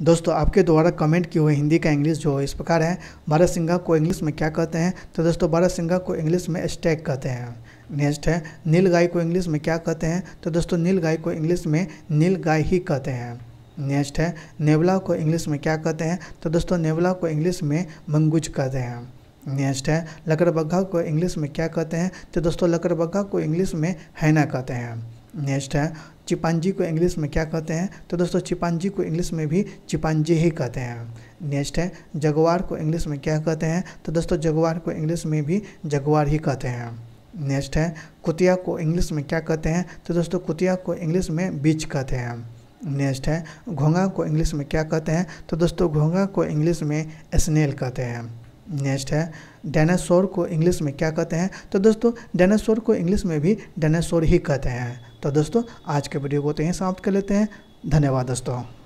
दोस्तों आपके द्वारा कमेंट किए हुए हिंदी का इंग्लिश जो इस प्रकार है भारत सिंघा को इंग्लिश में क्या कहते हैं तो दोस्तों भारत सिंघा को इंग्लिश में स्टैक कहते हैं नेक्स्ट है नील गाय को इंग्लिश में क्या कहते हैं तो दोस्तों नील गाय को इंग्लिश में नील गाय ही कहते हैं नेक्स्ट है नेवला को इंग्लिश में क्या कहते हैं तो दोस्तों नेवला को इंग्लिश में मंगुज कहते हैं नेक्स्ट है लकड़बग्घा को इंग्लिश में क्या कहते हैं तो दोस्तों लकड़बग्घा को इंग्लिश में हैना कहते हैं नेक्स्ट है चिपांजी को इंग्लिश में क्या कहते हैं तो दोस्तों चिपांजी को इंग्लिश में भी चिपांजी ही कहते हैं नेक्स्ट है जगवार को इंग्लिश में क्या कहते हैं तो दोस्तों जगवार को इंग्लिश में भी जगवार ही कहते हैं नेक्स्ट है कुतिया को इंग्लिश में क्या कहते हैं तो दोस्तों कुतिया को इंग्लिश में बीच कहते हैं नेक्स्ट है घोंगा को इंग्लिश में क्या कहते हैं तो दोस्तों घोंगा को इंग्लिश में स्नेल कहते हैं नेक्स्ट है डायनासोर को इंग्लिश में क्या कहते हैं तो दोस्तों डायनासोर को इंग्लिश में भी डायनासोर ही कहते हैं तो दोस्तों आज के वीडियो को तो यहीं समाप्त कर लेते हैं धन्यवाद दोस्तों